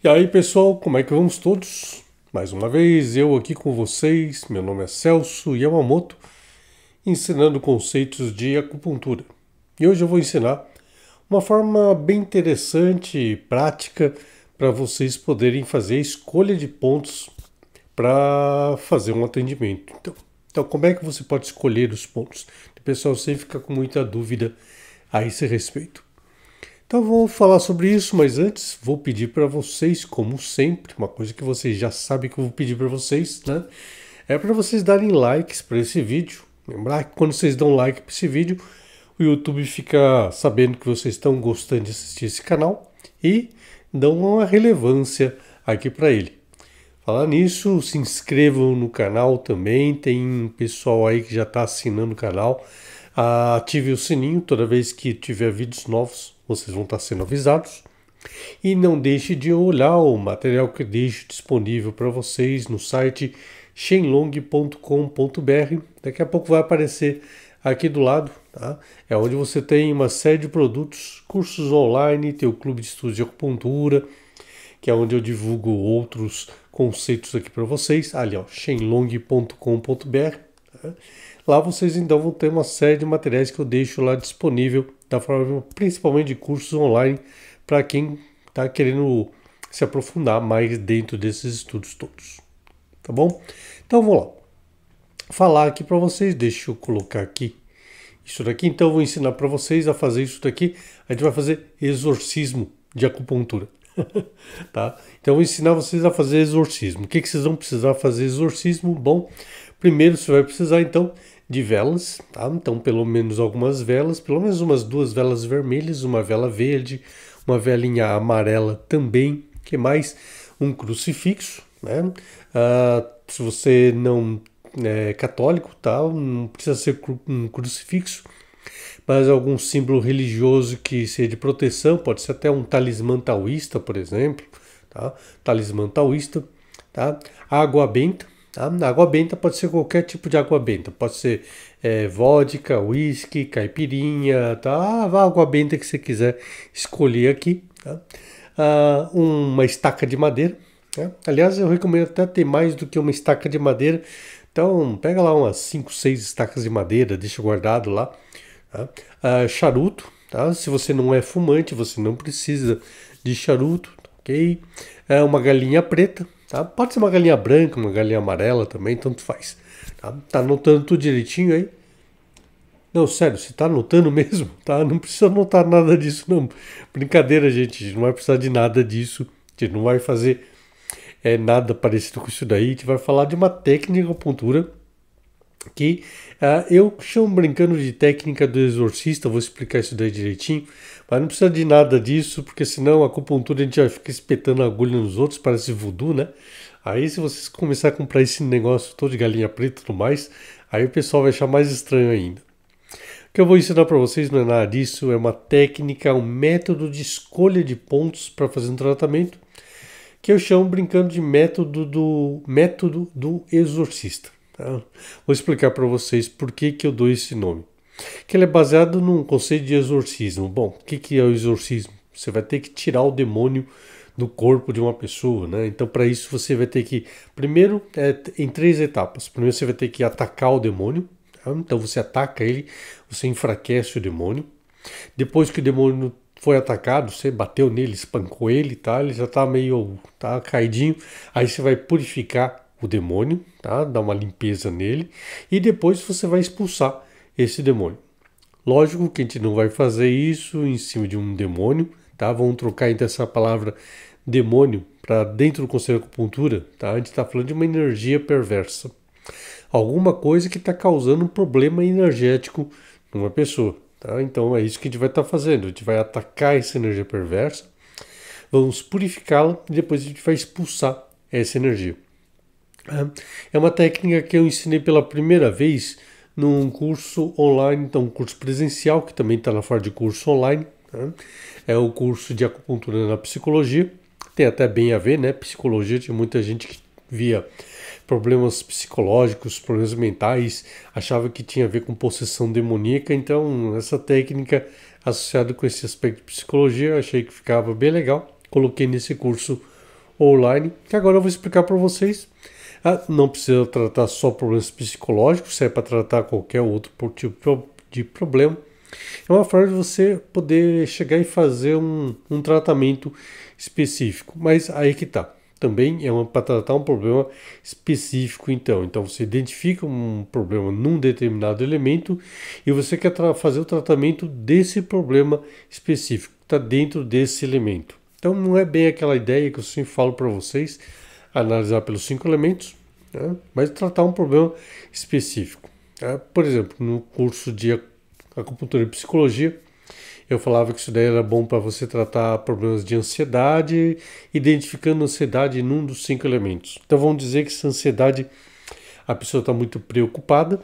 E aí pessoal, como é que vamos todos? Mais uma vez eu aqui com vocês, meu nome é Celso Yamamoto, ensinando conceitos de acupuntura. E hoje eu vou ensinar uma forma bem interessante e prática para vocês poderem fazer a escolha de pontos para fazer um atendimento. Então, então, como é que você pode escolher os pontos? O pessoal sempre fica com muita dúvida a esse respeito. Então vamos falar sobre isso, mas antes vou pedir para vocês, como sempre, uma coisa que vocês já sabem que eu vou pedir para vocês, né? É para vocês darem likes para esse vídeo. Lembrar que quando vocês dão like para esse vídeo, o YouTube fica sabendo que vocês estão gostando de assistir esse canal e dão uma relevância aqui para ele. Falar nisso, se inscrevam no canal também, tem pessoal aí que já está assinando o canal. ative o sininho toda vez que tiver vídeos novos vocês vão estar sendo avisados. E não deixe de olhar o material que deixo disponível para vocês no site shenlong.com.br. Daqui a pouco vai aparecer aqui do lado, tá? É onde você tem uma série de produtos, cursos online, tem o Clube de Estudos de Acupuntura, que é onde eu divulgo outros conceitos aqui para vocês. Ali, ó, shenlong.com.br. Tá? Lá vocês então vão ter uma série de materiais que eu deixo lá disponível, da forma principalmente de cursos online, para quem está querendo se aprofundar mais dentro desses estudos todos. Tá bom? Então vamos lá. Falar aqui para vocês, deixa eu colocar aqui isso daqui. Então eu vou ensinar para vocês a fazer isso daqui. A gente vai fazer exorcismo de acupuntura. tá? Então eu vou ensinar vocês a fazer exorcismo. O que, que vocês vão precisar fazer exorcismo? Bom, primeiro você vai precisar então de velas, tá? Então, pelo menos algumas velas, pelo menos umas duas velas vermelhas, uma vela verde, uma velinha amarela também, que mais um crucifixo, né? Uh, se você não é católico, tal, tá? não precisa ser um crucifixo, mas algum símbolo religioso que seja de proteção, pode ser até um talismã taoísta, por exemplo, tá? Talismã taoísta, tá? Água benta, Tá? água benta pode ser qualquer tipo de água benta. Pode ser é, vodka, whisky, caipirinha, tá? Ah, água benta que você quiser escolher aqui. Tá? Ah, uma estaca de madeira. Né? Aliás, eu recomendo até ter mais do que uma estaca de madeira. Então, pega lá umas 5, 6 estacas de madeira, deixa guardado lá. Tá? Ah, charuto. Tá? Se você não é fumante, você não precisa de charuto. Tá? ok? É uma galinha preta. Tá? Pode ser uma galinha branca, uma galinha amarela também, tanto faz. Tá, tá anotando tudo direitinho aí? Não, sério, você tá anotando mesmo? Tá? Não precisa anotar nada disso, não. Brincadeira, gente. A gente não vai precisar de nada disso. A gente não vai fazer é, nada parecido com isso daí. A gente vai falar de uma técnica de acupuntura que ah, eu chamo brincando de técnica do exorcista, vou explicar isso daí direitinho, mas não precisa de nada disso, porque senão a acupuntura a gente vai ficar espetando a agulha nos outros, parece voodoo, né? Aí se vocês começar a comprar esse negócio todo de galinha preta e tudo mais, aí o pessoal vai achar mais estranho ainda. O que eu vou ensinar para vocês não é nada disso, é uma técnica, um método de escolha de pontos para fazer um tratamento, que eu chamo brincando de método do método do exorcista. Tá? Vou explicar para vocês por que, que eu dou esse nome. Que ele é baseado num conceito de exorcismo. Bom, o que, que é o exorcismo? Você vai ter que tirar o demônio do corpo de uma pessoa, né? Então, para isso você vai ter que, primeiro, é, em três etapas. Primeiro, você vai ter que atacar o demônio. Tá? Então, você ataca ele, você enfraquece o demônio. Depois que o demônio foi atacado, você bateu nele, espancou ele, tá? Ele já tá meio tá caidinho. Aí você vai purificar o demônio, tá? Dá uma limpeza nele e depois você vai expulsar esse demônio. Lógico que a gente não vai fazer isso em cima de um demônio, tá? Vamos trocar então essa palavra demônio para dentro do conselho de acupuntura, tá? A gente está falando de uma energia perversa, alguma coisa que está causando um problema energético numa pessoa, tá? Então é isso que a gente vai estar tá fazendo. A gente vai atacar essa energia perversa, vamos purificá-la e depois a gente vai expulsar essa energia. É uma técnica que eu ensinei pela primeira vez num curso online, então um curso presencial, que também está na forma de curso online. Né? É o curso de acupuntura na psicologia. Tem até bem a ver, né? Psicologia, tinha muita gente que via problemas psicológicos, problemas mentais, achava que tinha a ver com possessão demoníaca, então essa técnica associada com esse aspecto de psicologia, eu achei que ficava bem legal. Coloquei nesse curso online, que agora eu vou explicar para vocês ah, não precisa tratar só problemas psicológicos, serve é para tratar qualquer outro tipo de problema. É uma forma de você poder chegar e fazer um, um tratamento específico. Mas aí que tá. Também é para tratar um problema específico, então. Então você identifica um problema num determinado elemento e você quer fazer o tratamento desse problema específico, que está dentro desse elemento. Então não é bem aquela ideia que eu sempre falo para vocês analisar pelos cinco elementos, né? mas tratar um problema específico. Né? Por exemplo, no curso de acupuntura e psicologia, eu falava que isso daí era bom para você tratar problemas de ansiedade, identificando ansiedade num dos cinco elementos. Então vamos dizer que se a ansiedade, a pessoa está muito preocupada,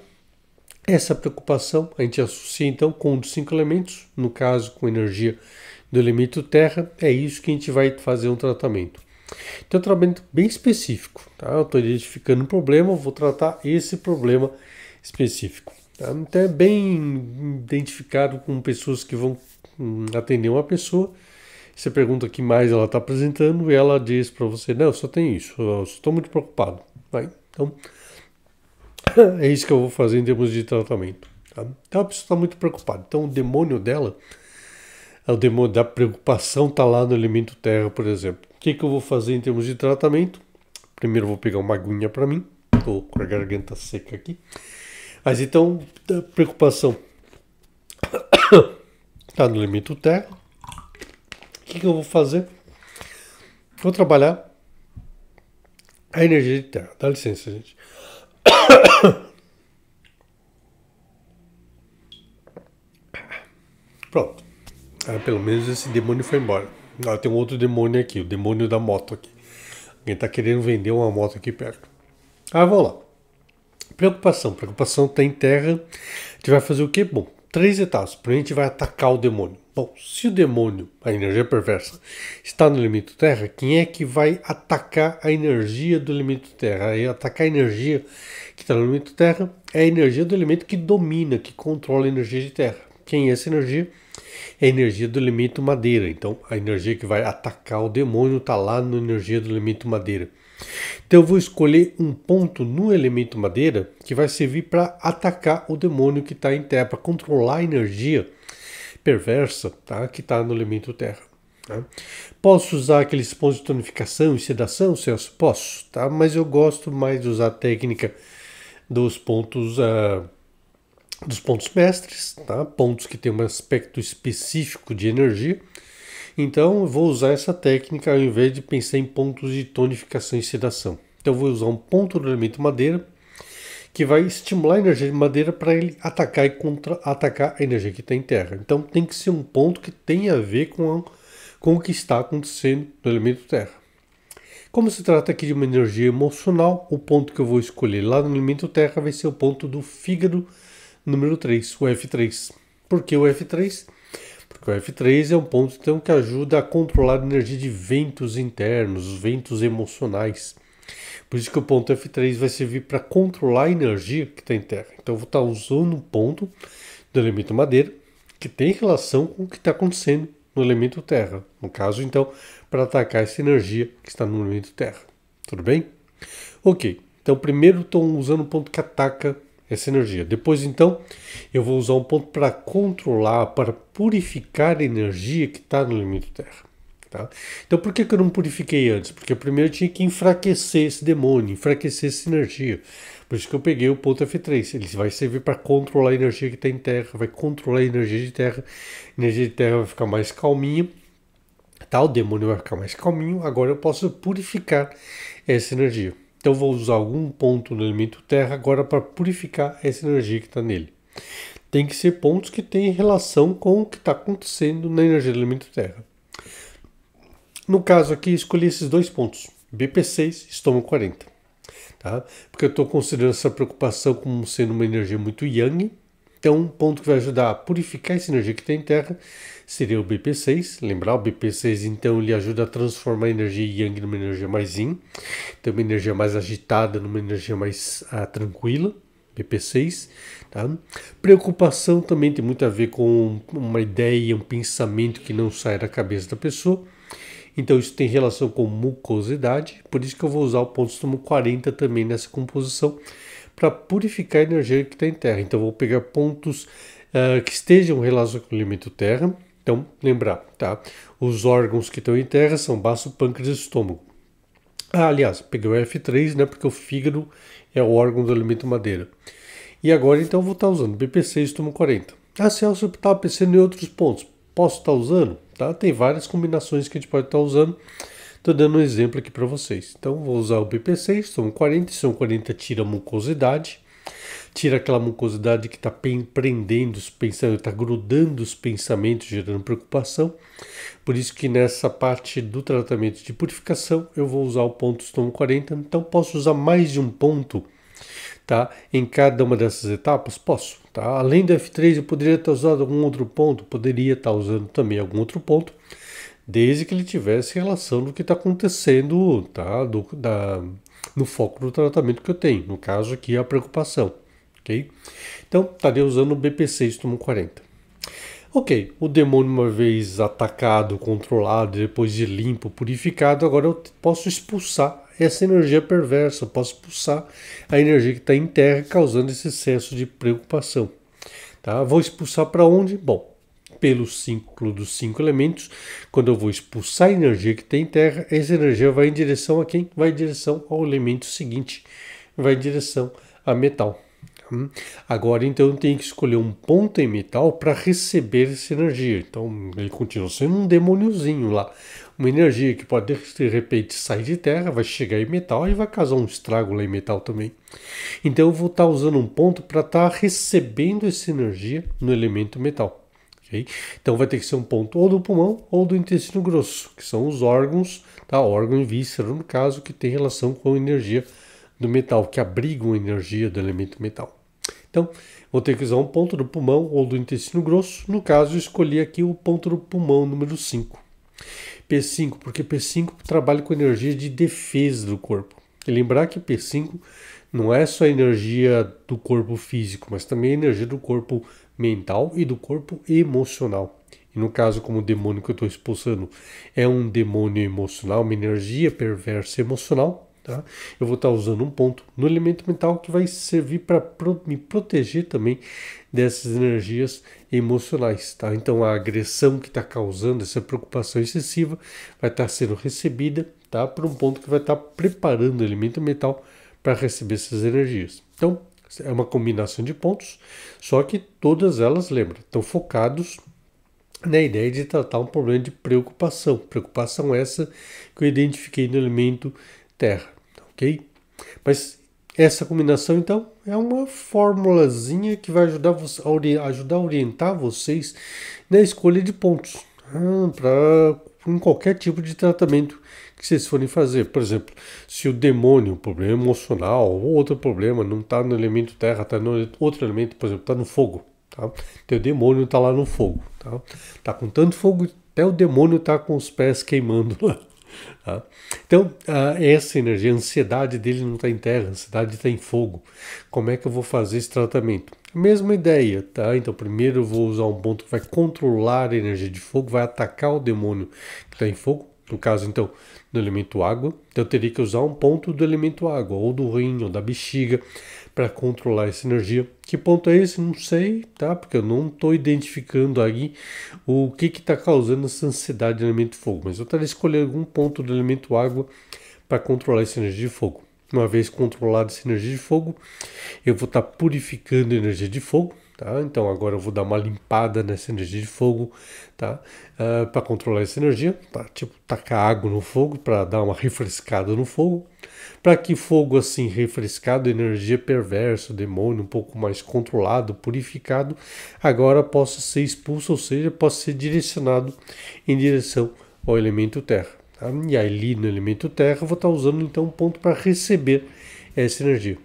essa preocupação a gente associa então com um dos cinco elementos, no caso com energia do elemento terra, é isso que a gente vai fazer um tratamento. Então, é um tratamento bem específico. Tá? Eu estou identificando um problema, vou tratar esse problema específico. Tá? Então, é bem identificado com pessoas que vão hum, atender uma pessoa. Você pergunta o que mais ela está apresentando e ela diz para você: Não, só tem isso, eu estou muito preocupado. Vai. Então, é isso que eu vou fazer em termos de tratamento. Tá? Então, a pessoa está muito preocupada. Então, o demônio dela é o demônio da preocupação está lá no elemento terra, por exemplo. O que, que eu vou fazer em termos de tratamento? Primeiro vou pegar uma aguinha para mim. Estou com a garganta seca aqui. Mas então, a preocupação está no elemento terra. O que, que eu vou fazer? Vou trabalhar a energia de terra. Dá licença, gente. Pronto. Ah, pelo menos esse demônio foi embora. Ah, tem um outro demônio aqui, o demônio da moto aqui. Alguém está querendo vender uma moto aqui perto. Ah, vamos lá. Preocupação. Preocupação tem tá terra. A gente vai fazer o quê? Bom, três etapas. Primeiro a gente vai atacar o demônio. Bom, se o demônio, a energia perversa, está no limite terra, quem é que vai atacar a energia do limite terra? Aí atacar a energia que está no limite terra é a energia do elemento que domina, que controla a energia de terra. Quem é essa energia? É a energia do elemento madeira. Então, a energia que vai atacar o demônio está lá na energia do elemento madeira. Então, eu vou escolher um ponto no elemento madeira que vai servir para atacar o demônio que está em terra, para controlar a energia perversa tá? que está no elemento terra. Tá? Posso usar aqueles pontos de tonificação e sedação, Celso? Posso, tá? mas eu gosto mais de usar a técnica dos pontos. Uh, dos pontos mestres, tá? pontos que têm um aspecto específico de energia. Então eu vou usar essa técnica ao invés de pensar em pontos de tonificação e sedação. Então eu vou usar um ponto do elemento madeira que vai estimular a energia de madeira para ele atacar e contra-atacar a energia que está em terra. Então tem que ser um ponto que tenha a ver com, a, com o que está acontecendo no elemento terra. Como se trata aqui de uma energia emocional, o ponto que eu vou escolher lá no elemento terra vai ser o ponto do fígado Número 3, o F3. Por que o F3? Porque o F3 é um ponto então, que ajuda a controlar a energia de ventos internos, ventos emocionais. Por isso que o ponto F3 vai servir para controlar a energia que está em terra. Então eu vou estar tá usando um ponto do elemento madeira que tem relação com o que está acontecendo no elemento terra. No caso, então, para atacar essa energia que está no elemento terra. Tudo bem? Ok. Então primeiro estou usando o ponto que ataca essa energia. Depois, então, eu vou usar um ponto para controlar, para purificar a energia que está no limite terra. Tá? Então, por que, que eu não purifiquei antes? Porque primeiro eu tinha que enfraquecer esse demônio, enfraquecer essa energia. Por isso que eu peguei o ponto F3. Ele vai servir para controlar a energia que está em terra, vai controlar a energia de terra. A energia de terra vai ficar mais calminha. Tá? O demônio vai ficar mais calminho. Agora eu posso purificar essa energia. Então vou usar algum ponto no elemento terra agora para purificar essa energia que está nele. Tem que ser pontos que têm relação com o que está acontecendo na energia do elemento terra. No caso aqui, escolhi esses dois pontos, BP6 e estômago 40. Tá? Porque eu estou considerando essa preocupação como sendo uma energia muito yang, então, um ponto que vai ajudar a purificar essa energia que tem em terra seria o BP6. Lembrar, o BP6 então ele ajuda a transformar a energia Yang numa energia mais Yin, então uma energia mais agitada, numa energia mais ah, tranquila. BP6. Tá? Preocupação também tem muito a ver com uma ideia, um pensamento que não sai da cabeça da pessoa. Então isso tem relação com mucosidade, por isso que eu vou usar o ponto estômago 40 também nessa composição para purificar a energia que está em terra. Então, vou pegar pontos uh, que estejam relacionados com o elemento terra. Então, lembrar, tá? Os órgãos que estão em terra são baço, pâncreas e estômago. Ah, aliás, peguei o F3, né? Porque o fígado é o órgão do elemento madeira. E agora, então, vou estar tá usando BPC estômago 40. Ah, Celso, eu estava tá, pensando em é outros pontos. Posso estar tá usando? Tá? Tem várias combinações que a gente pode estar usando. Estou dando um exemplo aqui para vocês. Então, vou usar o BP6, soma 40, soma 40 tira a mucosidade, tira aquela mucosidade que está prendendo os pensamentos, está grudando os pensamentos, gerando preocupação. Por isso que nessa parte do tratamento de purificação, eu vou usar o ponto Stone 40, então posso usar mais de um ponto tá? Em cada uma dessas etapas? Posso, tá? Além do F3, eu poderia estar usando algum outro ponto, poderia estar tá usando também algum outro ponto, desde que ele tivesse relação do que está acontecendo tá? do, da, no foco do tratamento que eu tenho, no caso aqui a preocupação. Okay? Então, estaria usando o BP6 tomo 40. Ok, o demônio, uma vez atacado, controlado, depois de limpo, purificado, agora eu posso expulsar essa energia perversa, eu posso expulsar a energia que está em terra, causando esse excesso de preocupação. Tá? Vou expulsar para onde? Bom, pelo ciclo dos cinco elementos, quando eu vou expulsar a energia que tem em terra, essa energia vai em direção a quem? Vai em direção ao elemento seguinte, vai em direção a metal. Hum? Agora então eu tenho que escolher um ponto em metal para receber essa energia. Então ele continua sendo um demôniozinho lá. Uma energia que pode de repente sair de terra, vai chegar em metal e vai causar um estrago lá em metal também. Então eu vou estar tá usando um ponto para estar tá recebendo essa energia no elemento metal. Então vai ter que ser um ponto ou do pulmão ou do intestino grosso, que são os órgãos, tá? órgão e víscera, no caso, que tem relação com a energia do metal, que abrigam a energia do elemento metal. Então, vou ter que usar um ponto do pulmão ou do intestino grosso. No caso, escolhi aqui o ponto do pulmão número 5. P5, porque P5 trabalha com energia de defesa do corpo. E lembrar que P5 não é só a energia do corpo físico, mas também a energia do corpo mental e do corpo emocional. E no caso, como o demônio que eu estou expulsando é um demônio emocional, uma energia perversa emocional, tá? eu vou estar tá usando um ponto no elemento mental que vai servir para pro me proteger também dessas energias emocionais. Tá? Então, a agressão que está causando essa preocupação excessiva vai estar tá sendo recebida tá? por um ponto que vai estar tá preparando o elemento mental para receber essas energias. Então, é uma combinação de pontos, só que todas elas, lembra, estão focados na ideia de tratar um problema de preocupação. Preocupação essa que eu identifiquei no elemento terra, ok? Mas essa combinação, então, é uma formulazinha que vai ajudar, você, ajudar a orientar vocês na escolha de pontos ah, hum, para em qualquer tipo de tratamento que vocês forem fazer. Por exemplo, se o demônio, um problema emocional ou outro problema, não está no elemento terra, está no outro elemento, por exemplo, está no fogo. Tá? Teu demônio está lá no fogo. Tá? tá com tanto fogo, até o demônio está com os pés queimando lá. Tá? Então, uh, essa energia, a ansiedade dele não está em terra, a ansiedade está em fogo. Como é que eu vou fazer esse tratamento? Mesma ideia, tá? Então, primeiro eu vou usar um ponto que vai controlar a energia de fogo, vai atacar o demônio que está em fogo. No caso, então, do elemento água. Então eu teria que usar um ponto do elemento água, ou do rim, ou da bexiga, para controlar essa energia. Que ponto é esse? Não sei, tá? Porque eu não estou identificando aí o que está causando essa ansiedade do elemento fogo. Mas eu estaria escolhendo algum ponto do elemento água para controlar essa energia de fogo. Uma vez controlada essa energia de fogo, eu vou estar tá purificando a energia de fogo Tá? Então agora eu vou dar uma limpada nessa energia de fogo, tá? Uh, ah, para controlar essa energia, tá? Tipo tacar água no fogo para dar uma refrescada no fogo, para que fogo assim refrescado, energia perverso, demônio um pouco mais controlado, purificado, agora possa ser expulso, ou seja, possa ser direcionado em direção ao elemento terra. Tá? E ali no elemento terra eu vou estar tá usando então um ponto para receber essa energia.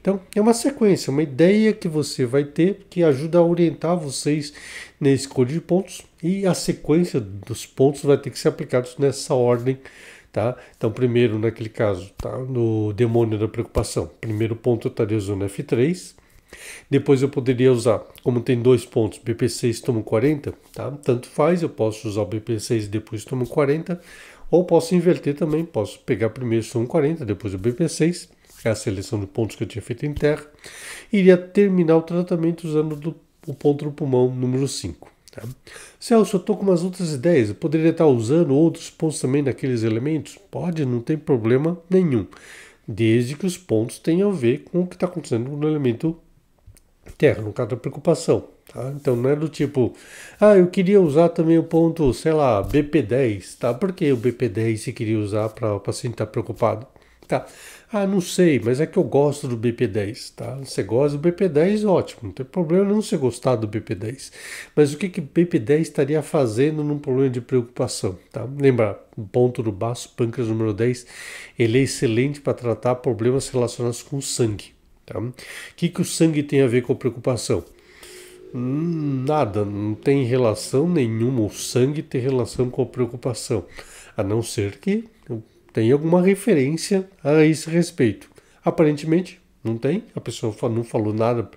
Então, é uma sequência, uma ideia que você vai ter que ajuda a orientar vocês na escolha de pontos e a sequência dos pontos vai ter que ser aplicados nessa ordem, tá? Então, primeiro, naquele caso, tá? no demônio da preocupação, primeiro ponto eu estaria usando F3, depois eu poderia usar, como tem dois pontos, BP6 tomo 40, tá? Tanto faz, eu posso usar o BP6 e depois tomo 40, ou posso inverter também, posso pegar primeiro tomo 40, depois o BP6, a seleção de pontos que eu tinha feito em terra, iria terminar o tratamento usando do, o ponto do pulmão número 5. Tá? Celso, eu estou com umas outras ideias. Eu poderia estar usando outros pontos também naqueles elementos? Pode, não tem problema nenhum. Desde que os pontos tenham a ver com o que está acontecendo no elemento terra, no caso da preocupação. Tá? Então não é do tipo, ah, eu queria usar também o ponto, sei lá, BP10, tá? Por que o BP10 se queria usar para o paciente estar tá preocupado? tá? Ah, não sei, mas é que eu gosto do BP10, tá? Você gosta do BP10, ótimo, não tem problema não você gostar do BP10. Mas o que que BP10 estaria fazendo num problema de preocupação, tá? Lembra, o ponto do baço, pâncreas número 10, ele é excelente para tratar problemas relacionados com o sangue, tá? O que que o sangue tem a ver com a preocupação? Hum, nada, não tem relação nenhuma. O sangue tem relação com a preocupação, a não ser que tem alguma referência a esse respeito. Aparentemente, não tem, a pessoa não falou nada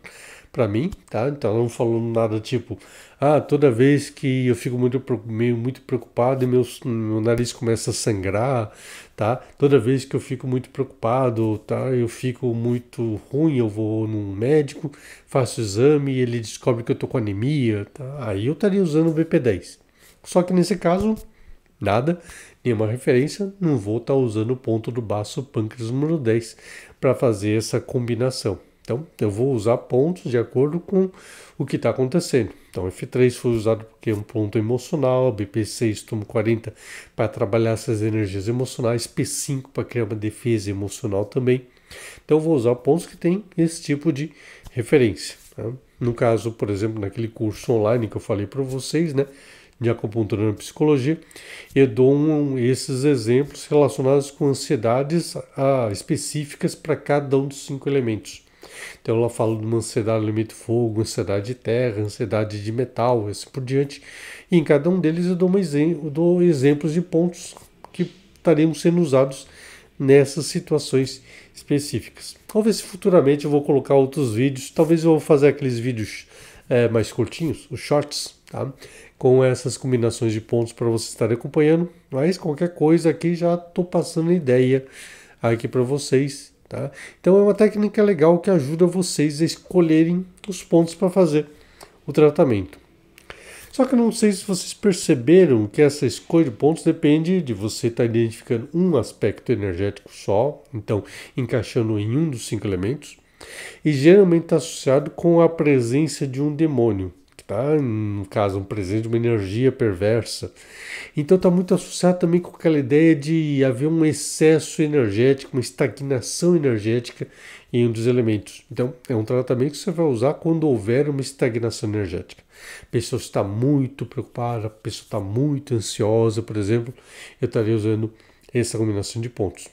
para mim, tá? Então ela não falou nada tipo, ah, toda vez que eu fico muito meio muito preocupado e meu, meu nariz começa a sangrar, tá? Toda vez que eu fico muito preocupado, tá? Eu fico muito ruim, eu vou num médico, faço exame e ele descobre que eu tô com anemia, tá? Aí eu estaria usando o BP10. Só que nesse caso, nada nenhuma é referência, não vou estar tá usando o ponto do baço pâncreas número 10 para fazer essa combinação. Então, eu vou usar pontos de acordo com o que está acontecendo. Então, F3 foi usado porque é um ponto emocional, BP6, tomo 40 para trabalhar essas energias emocionais, P5 para criar uma defesa emocional também. Então, vou usar pontos que têm esse tipo de referência. Tá? No caso, por exemplo, naquele curso online que eu falei para vocês, né? de acupuntura na psicologia, eu dou um, esses exemplos relacionados com ansiedades ah, específicas para cada um dos cinco elementos. Então ela fala de uma ansiedade limite fogo, ansiedade de terra, ansiedade de metal, assim por diante. E em cada um deles eu dou, uma, eu dou exemplos de pontos que estariam sendo usados nessas situações específicas. Talvez futuramente eu vou colocar outros vídeos, talvez eu vou fazer aqueles vídeos é, mais curtinhos, os shorts, tá? com essas combinações de pontos para você estar acompanhando. Mas qualquer coisa aqui já estou passando ideia aqui para vocês. Tá? Então é uma técnica legal que ajuda vocês a escolherem os pontos para fazer o tratamento. Só que eu não sei se vocês perceberam que essa escolha de pontos depende de você estar tá identificando um aspecto energético só, então encaixando em um dos cinco elementos, e geralmente está associado com a presença de um demônio. Tá? No caso, um presente uma energia perversa. Então está muito associado também com aquela ideia de haver um excesso energético, uma estagnação energética em um dos elementos. Então, é um tratamento que você vai usar quando houver uma estagnação energética. A pessoa está muito preocupada, a pessoa está muito ansiosa, por exemplo, eu estaria usando essa combinação de pontos.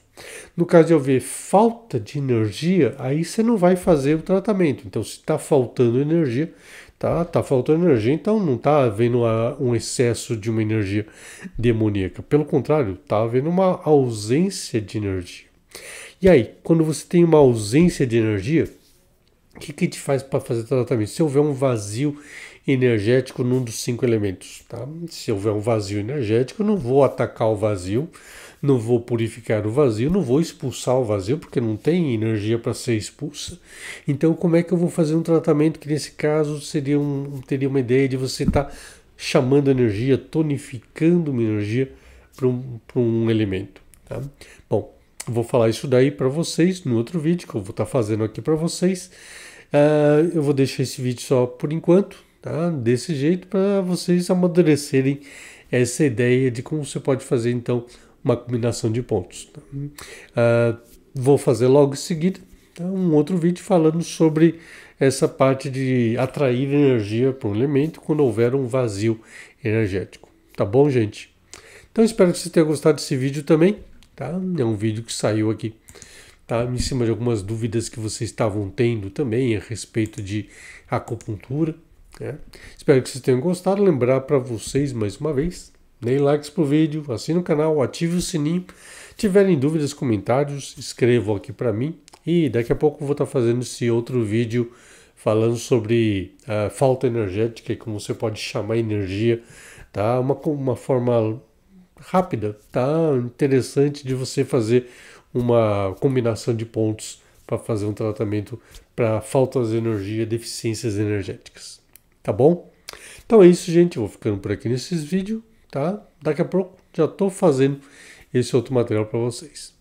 No caso de haver falta de energia, aí você não vai fazer o tratamento. Então, se está faltando energia, Tá, tá faltando energia, então não está havendo um excesso de uma energia demoníaca. Pelo contrário, está havendo uma ausência de energia. E aí, quando você tem uma ausência de energia, o que, que te faz para fazer tratamento? Se houver um vazio energético num dos cinco elementos. Tá? Se houver um vazio energético, eu não vou atacar o vazio, não vou purificar o vazio, não vou expulsar o vazio, porque não tem energia para ser expulsa. Então, como é que eu vou fazer um tratamento que, nesse caso, seria um, teria uma ideia de você estar tá chamando energia, tonificando uma energia para um, um elemento? Tá? Bom, vou falar isso daí para vocês no outro vídeo que eu vou estar tá fazendo aqui para vocês. Uh, eu vou deixar esse vídeo só por enquanto. Tá? Desse jeito, para vocês amadurecerem essa ideia de como você pode fazer então uma combinação de pontos. Tá? Uh, vou fazer logo em seguida tá? um outro vídeo falando sobre essa parte de atrair energia para um elemento quando houver um vazio energético. Tá bom, gente? Então espero que você tenha gostado desse vídeo também. Tá? É um vídeo que saiu aqui tá? em cima de algumas dúvidas que vocês estavam tendo também a respeito de acupuntura. É. Espero que vocês tenham gostado. Lembrar para vocês mais uma vez: deem likes pro vídeo, assine o canal, ative o sininho. Tiverem dúvidas, comentários, escrevam aqui para mim. E daqui a pouco vou estar tá fazendo esse outro vídeo falando sobre a ah, falta energética e como você pode chamar energia, tá? Uma, uma forma rápida, tá? Interessante de você fazer uma combinação de pontos para fazer um tratamento para faltas de energia, deficiências energéticas. Tá bom? Então é isso, gente. Eu vou ficando por aqui nesses vídeos, tá? Daqui a pouco já estou fazendo esse outro material para vocês.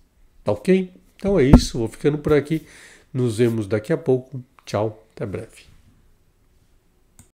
Tá ok? Então é isso. Vou ficando por aqui. Nos vemos daqui a pouco. Tchau. Até breve.